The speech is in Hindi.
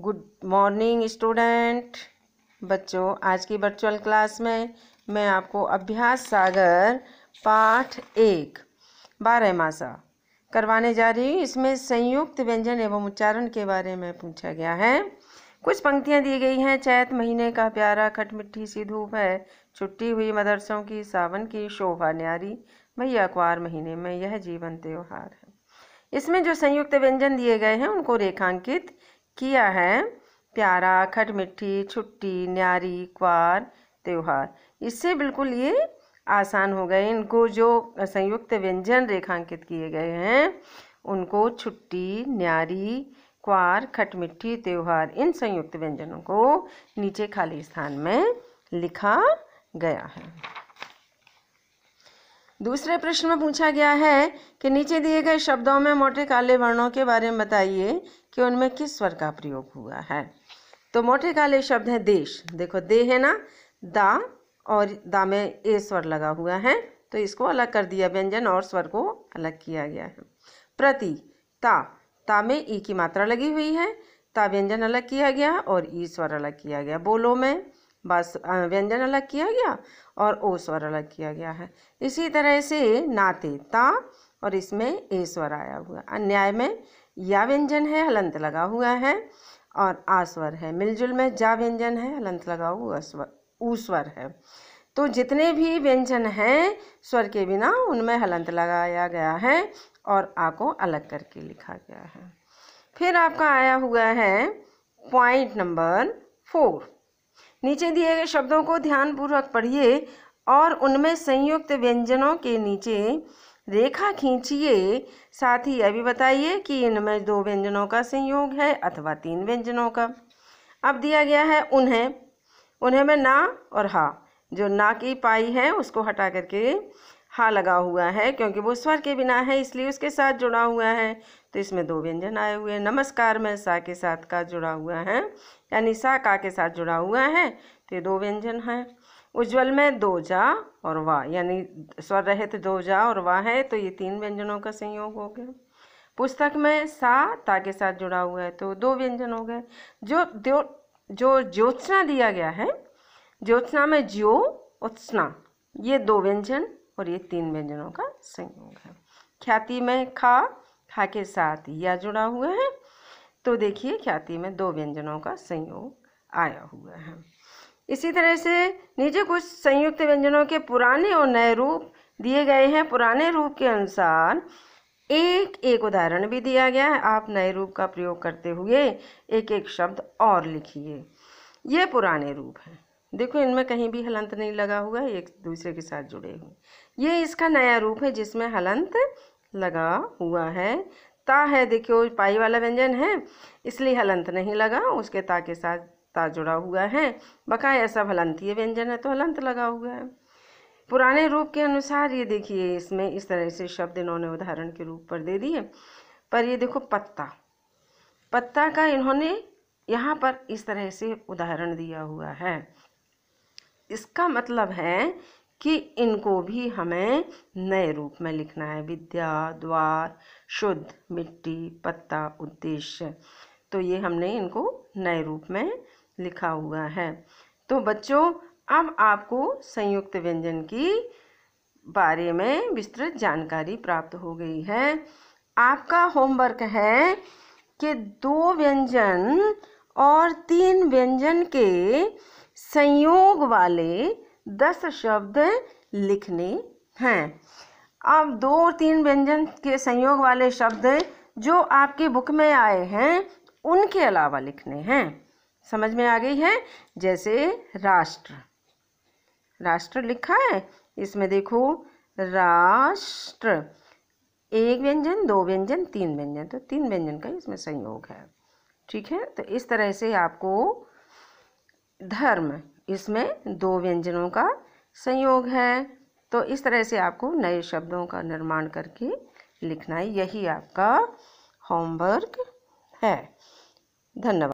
गुड मॉर्निंग स्टूडेंट बच्चों आज की वर्चुअल क्लास में मैं आपको अभ्यास सागर पाठ एक बारह मासा करवाने जा रही हूँ इसमें संयुक्त व्यंजन एवं उच्चारण के बारे में पूछा गया है कुछ पंक्तियाँ दी गई हैं चैत महीने का प्यारा खट मिट्टी सी धूप है छुट्टी हुई मदरसों की सावन की शोभा न्यारी भैया अखबार महीने में यह जीवन त्यौहार है इसमें जो संयुक्त व्यंजन दिए गए हैं उनको रेखांकित किया है प्यारा खटमिट्ठी छुट्टी न्यारी क्वार त्यौहार इससे बिल्कुल ये आसान हो गए इनको जो संयुक्त व्यंजन रेखांकित किए गए हैं उनको छुट्टी न्यारी क्वार खटमिट्ठी त्यौहार इन संयुक्त व्यंजनों को नीचे खाली स्थान में लिखा गया है दूसरे प्रश्न में पूछा गया है कि नीचे दिए गए शब्दों में मोटे काले वर्णों के बारे में बताइए कि उनमें किस स्वर का प्रयोग हुआ है तो मोटे काले शब्द हैं देश देखो दे है ना दा और दा में ए स्वर लगा हुआ है तो इसको अलग कर दिया व्यंजन और स्वर को अलग किया गया है प्रति ता ता में ई की मात्रा लगी हुई है ता व्यंजन अलग किया गया और ई स्वर अलग किया गया बोलो में बस व्यंजन अलग किया गया और ओ स्वर अलग किया गया है इसी तरह से नाते ता और इसमें ए स्वर आया हुआ अन्याय में या व्यंजन है हलंत लगा हुआ है और आ स्वर है मिलजुल में जा व्यंजन है हलंत लगा हुआ स्वर ऊ स्वर है तो जितने भी व्यंजन हैं स्वर के बिना उनमें हलंत लगाया गया है और आ को अलग करके लिखा गया है फिर आपका आया हुआ है पॉइंट नंबर फोर नीचे दिए गए शब्दों को ध्यानपूर्वक पढ़िए और उनमें संयुक्त व्यंजनों के नीचे रेखा खींचिए साथ ही यह भी बताइए कि इनमें दो व्यंजनों का संयोग है अथवा तीन व्यंजनों का अब दिया गया है उन्हें उन्हें में ना और हा जो ना की पाई है उसको हटा करके हा लगा हुआ है क्योंकि वो स्वर के बिना है इसलिए उसके साथ जुड़ा हुआ है तो इसमें दो व्यंजन आए हुए हैं नमस्कार में सा के साथ का जुड़ा हुआ है यानी सा का के साथ जुड़ा हुआ है तो ये दो व्यंजन है उज्ज्वल में दो जा और वाह यानी स्वर रहित दो जा और वाह है तो ये तीन व्यंजनों का संयोग हो गया पुस्तक में सा ता के साथ जुड़ा हुआ है तो दो व्यंजन हो गए जो दो जो ज्योत्सना दिया गया है ज्योत्सना में ज्यो उत्सना ये दो व्यंजन और ये तीन व्यंजनों का संयोग है ख्याति में खा खा के साथ या जुड़ा हुआ है तो देखिए ख्याति में दो व्यंजनों का संयोग आया हुआ है इसी तरह से नीचे कुछ संयुक्त व्यंजनों के पुराने और नए रूप दिए गए हैं पुराने रूप के अनुसार एक एक उदाहरण भी दिया गया है आप नए रूप का प्रयोग करते हुए एक एक शब्द और लिखिए ये पुराने रूप हैं देखो इनमें कहीं भी हलंत नहीं लगा हुआ है एक दूसरे के साथ जुड़े हुए ये इसका नया रूप है जिसमें हलंत लगा हुआ है ता है देखियो पाई वाला व्यंजन है इसलिए हलंत नहीं लगा उसके ता के साथ ता जुड़ा हुआ है बकाया सब हलंतीय व्यंजन है तो हलंत लगा हुआ है पुराने रूप के अनुसार ये देखिए इसमें इस तरह से शब्द इन्होंने उदाहरण के रूप पर दे दिए पर ये देखो पत्ता पत्ता का इन्होंने यहाँ पर इस तरह से उदाहरण दिया हुआ है इसका मतलब है कि इनको भी हमें नए रूप में लिखना है विद्या द्वार शुद्ध मिट्टी पत्ता उद्देश्य तो ये हमने इनको नए रूप में लिखा हुआ है तो बच्चों अब आपको संयुक्त व्यंजन की बारे में विस्तृत जानकारी प्राप्त हो गई है आपका होमवर्क है कि दो व्यंजन और तीन व्यंजन के संयोग वाले दस शब्द लिखने हैं अब दो और तीन व्यंजन के संयोग वाले शब्द जो आपकी बुक में आए हैं उनके अलावा लिखने हैं समझ में आ गई है जैसे राष्ट्र राष्ट्र लिखा है इसमें देखो राष्ट्र एक व्यंजन दो व्यंजन तीन व्यंजन तो तीन व्यंजन का इसमें संयोग है ठीक है तो इस तरह से आपको धर्म इसमें दो व्यंजनों का संयोग है तो इस तरह से आपको नए शब्दों का निर्माण करके लिखना है यही आपका होमवर्क है धन्यवाद